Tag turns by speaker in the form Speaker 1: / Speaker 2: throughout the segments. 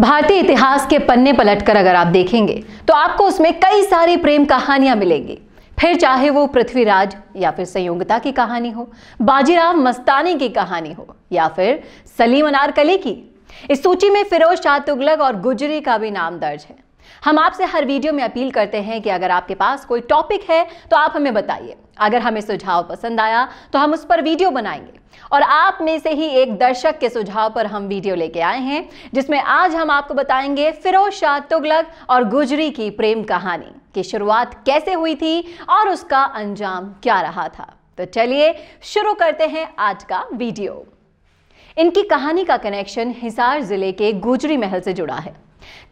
Speaker 1: भारतीय इतिहास के पन्ने पलटकर अगर आप देखेंगे तो आपको उसमें कई सारी प्रेम कहानियां मिलेंगी फिर चाहे वो पृथ्वीराज या फिर संयोगता की कहानी हो बाजीराव मस्तानी की कहानी हो या फिर सलीम अनारकली की इस सूची में फिरोज शाह तुगलक और गुजरी का भी नाम दर्ज है हम आपसे हर वीडियो में अपील करते हैं कि अगर आपके पास कोई टॉपिक है तो आप हमें बताइए अगर हमें सुझाव पसंद आया तो हम उस पर वीडियो बनाएंगे और आप में से ही एक दर्शक के सुझाव पर हम वीडियो लेके आए हैं जिसमें आज हम आपको बताएंगे फिरोज शाह तुगलक और गुजरी की प्रेम कहानी की शुरुआत कैसे हुई थी और उसका अंजाम क्या रहा था तो चलिए शुरू करते हैं आज का वीडियो इनकी कहानी का कनेक्शन हिसार जिले के गुजरी महल से जुड़ा है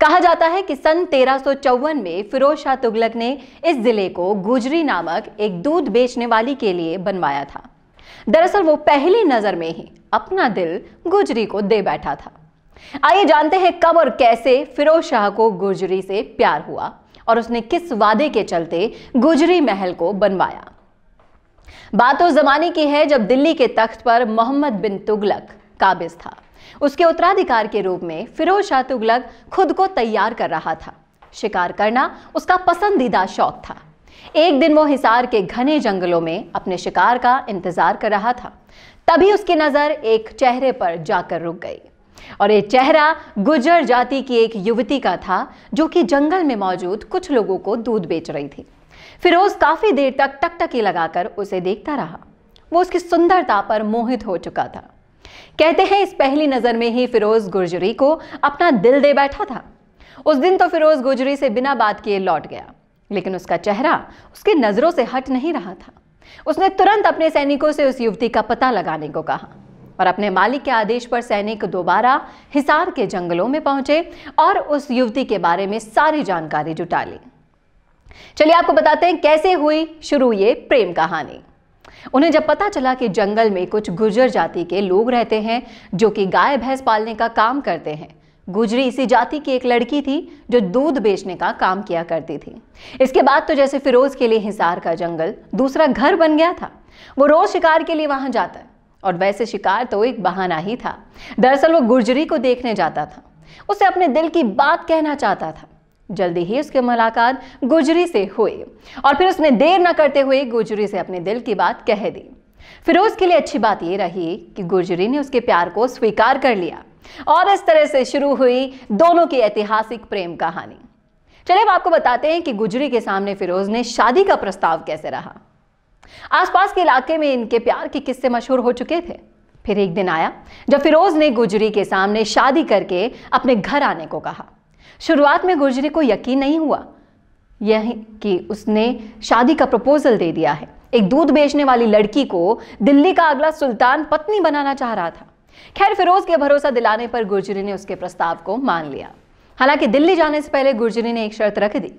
Speaker 1: कहा जाता है कि सन तेरह में फिरोज शाह तुगलक ने इस जिले को गुजरी नामक एक दूध बेचने वाली के लिए बनवाया था दरअसल वो पहली नजर में ही अपना दिल गुजरी को दे बैठा था आइए जानते हैं कब और कैसे फिरोज शाह को गुजरी से प्यार हुआ और उसने किस वादे के चलते गुजरी महल को बनवाया बात उस जमाने की है जब दिल्ली के तख्त पर मोहम्मद बिन तुगलक काबिज था उसके उत्तराधिकार के रूप में फिरोज शाह तुगलक खुद को तैयार कर रहा था शिकार करना उसका पसंदीदा शौक था एक दिन वो हिसार के घने जंगलों में अपने शिकार का इंतजार कर रहा था तभी उसकी नज़र एक चेहरे पर जाकर रुक गई और ये चेहरा गुजर जाति की एक युवती का था जो कि जंगल में मौजूद कुछ लोगों को दूध बेच रही थी फिरोज काफ़ी देर तक टकटकी लगाकर उसे देखता रहा वो उसकी सुंदरता पर मोहित हो चुका था कहते हैं इस पहली नज़र में ही फिरोज़ गुर्जरी को अपना दिल दे बैठा था उस दिन तो फिरोज़ गुर्जरी से बिना बात किए लौट गया लेकिन उसका चेहरा उसकी नज़रों से हट नहीं रहा था उसने तुरंत अपने सैनिकों से उस युवती का पता लगाने को कहा और अपने मालिक के आदेश पर सैनिक दोबारा हिसार के जंगलों में पहुंचे और उस युवती के बारे में सारी जानकारी जुटा ली चलिए आपको बताते हैं कैसे हुई शुरू ये प्रेम कहानी उन्हें जब पता चला कि जंगल में कुछ गुजर जाति के लोग रहते हैं जो कि गाय भैंस पालने का काम करते हैं गुजरी इसी जाति की एक लड़की थी जो दूध बेचने का काम किया करती थी इसके बाद तो जैसे फिरोज के लिए हिसार का जंगल दूसरा घर बन गया था वो रोज शिकार के लिए वहां जाता है और वैसे शिकार तो एक बहाना ही था दरअसल वो गुर्जरी को देखने जाता था उसे अपने दिल की बात कहना चाहता था जल्दी ही उसकी मुलाकात गुजरी से हुई और फिर उसने देर न करते हुए गुजरी से अपने दिल की बात कह दी फिरोज के लिए अच्छी बात यह रही कि गुजरी ने उसके प्यार को स्वीकार कर लिया और इस तरह से शुरू हुई दोनों की ऐतिहासिक प्रेम कहानी चलिए अब आपको बताते हैं कि गुजरी के सामने फिरोज ने शादी का प्रस्ताव कैसे रहा आसपास के इलाके में इनके प्यार के किस्से मशहूर हो चुके थे फिर एक दिन आया जब फिरोज ने गुजरी के सामने शादी करके अपने घर आने को कहा शुरुआत में गुर्जरी को यकीन नहीं हुआ यह कि उसने शादी का प्रपोजल दे दिया है एक दूध बेचने वाली लड़की को दिल्ली का अगला सुल्तान पत्नी बनाना चाह रहा था खैर फिरोज के भरोसा दिलाने पर गुर्जरी ने उसके प्रस्ताव को मान लिया हालांकि दिल्ली जाने से पहले गुर्जरी ने एक शर्त रख दी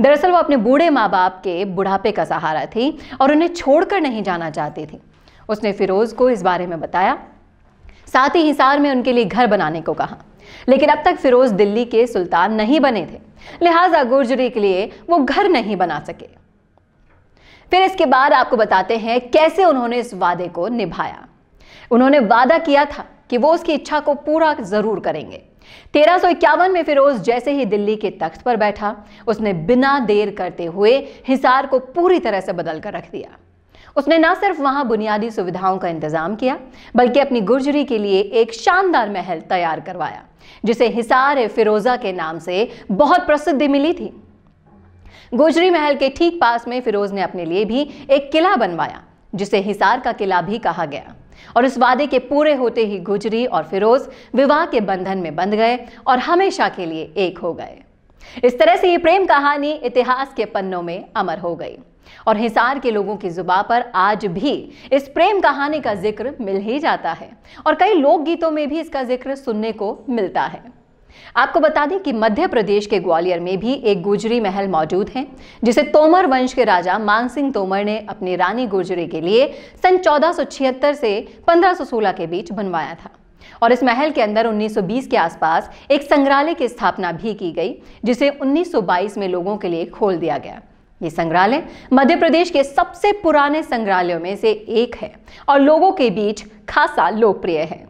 Speaker 1: दरअसल वो अपने बूढ़े माँ बाप के बुढ़ापे का सहारा थी और उन्हें छोड़कर नहीं जाना चाहती थी उसने फिरोज को इस बारे में बताया साथ ही हिसार में उनके लिए घर बनाने को कहा लेकिन अब तक फिरोज दिल्ली के सुल्तान नहीं बने थे लिहाजा गुर्जरी के लिए वो घर नहीं बना सके फिर इसके बाद आपको बताते हैं कैसे उन्होंने इस वादे को निभाया उन्होंने वादा किया था कि वो उसकी इच्छा को पूरा जरूर करेंगे तेरह में फिरोज जैसे ही दिल्ली के तख्त पर बैठा उसने बिना देर करते हुए हिसार को पूरी तरह से बदलकर रख दिया उसने न सिर्फ वहां बुनियादी सुविधाओं का इंतजाम किया बल्कि अपनी गुर्जरी के लिए एक शानदार महल तैयार करवाया जिसे हिसार फिरोजा के नाम से बहुत प्रसिद्धि मिली थी गुजरी महल के ठीक पास में फिरोज ने अपने लिए भी एक किला बनवाया जिसे हिसार का किला भी कहा गया और इस वादे के पूरे होते ही गुजरी और फिरोज विवाह के बंधन में बंध गए और हमेशा के लिए एक हो गए इस तरह से ये प्रेम कहानी इतिहास के पन्नों में अमर हो गई और हिसार के लोगों की जुबा पर आज भी इस प्रेम कहानी का जिक्र मिल ही जाता है और कई लोकगीतों में भी इसका जिक्र सुनने को मिलता है आपको बता दें कि मध्य प्रदेश के ग्वालियर में भी एक गुजरी महल मौजूद है जिसे तोमर वंश के राजा मानसिंह तोमर ने अपनी रानी गुजरी के लिए सन चौदह से पंद्रह के बीच बनवाया था और इस महल के अंदर 1920 के आसपास एक संग्रहालय की स्थापना भी की गई जिसे 1922 में लोगों के लिए खोल दिया गया ये संग्रहालय मध्य प्रदेश के सबसे पुराने संग्रहालयों में से एक है और लोगों के बीच खासा लोकप्रिय है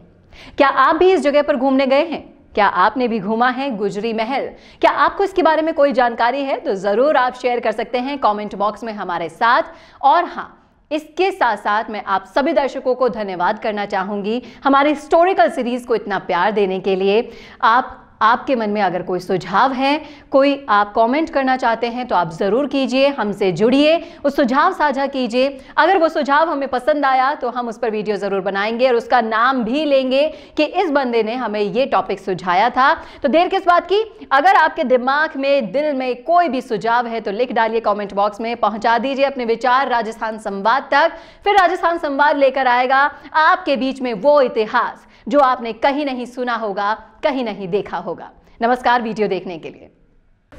Speaker 1: क्या आप भी इस जगह पर घूमने गए हैं क्या आपने भी घूमा है गुजरी महल क्या आपको इसके बारे में कोई जानकारी है तो ज़रूर आप शेयर कर सकते हैं कमेंट बॉक्स में हमारे साथ और हाँ इसके साथ साथ मैं आप सभी दर्शकों को धन्यवाद करना चाहूंगी हमारे हिस्टोरिकल सीरीज़ को इतना प्यार देने के लिए आप आपके मन में अगर कोई सुझाव है कोई आप कमेंट करना चाहते हैं तो आप ज़रूर कीजिए हमसे जुड़िए उस सुझाव साझा कीजिए अगर वो सुझाव हमें पसंद आया तो हम उस पर वीडियो ज़रूर बनाएंगे और उसका नाम भी लेंगे कि इस बंदे ने हमें ये टॉपिक सुझाया था तो देर किस बात की अगर आपके दिमाग में दिल में कोई भी सुझाव है तो लिख डालिए कॉमेंट बॉक्स में पहुँचा दीजिए अपने विचार राजस्थान संवाद तक फिर राजस्थान संवाद लेकर आएगा आपके बीच में वो इतिहास जो आपने कहीं नहीं सुना होगा कहीं नहीं देखा होगा नमस्कार वीडियो देखने के लिए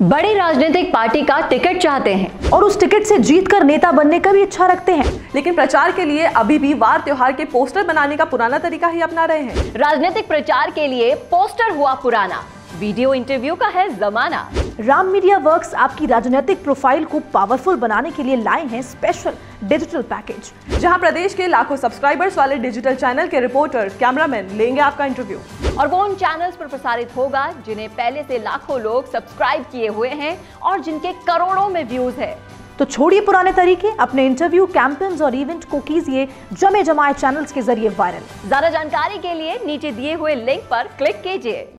Speaker 1: बड़ी राजनीतिक पार्टी का टिकट चाहते हैं और उस टिकट से जीतकर नेता बनने का भी इच्छा रखते हैं लेकिन प्रचार के लिए अभी भी वार त्योहार के पोस्टर बनाने का पुराना तरीका ही अपना रहे हैं राजनीतिक प्रचार के लिए पोस्टर हुआ पुराना वीडियो इंटरव्यू का है जमाना राम मीडिया वर्क्स आपकी राजनीतिक प्रोफाइल को पावरफुल बनाने के लिए लाए हैं स्पेशल डिजिटल पैकेज जहां प्रदेश के लाखों सब्सक्राइबर्स वाले डिजिटल चैनल के रिपोर्टर कैमरामैन लेंगे आपका इंटरव्यू और वो उन चैनल्स पर प्रसारित होगा जिन्हें पहले से लाखों लोग सब्सक्राइब किए हुए हैं और जिनके करोड़ों में व्यूज है तो छोड़िए पुराने तरीके अपने इंटरव्यू कैंपेन्स और इवेंट को कीजिए जमे जमाए चैनल्स के जरिए वायरल ज्यादा जानकारी के लिए नीचे दिए हुए लिंक पर क्लिक कीजिए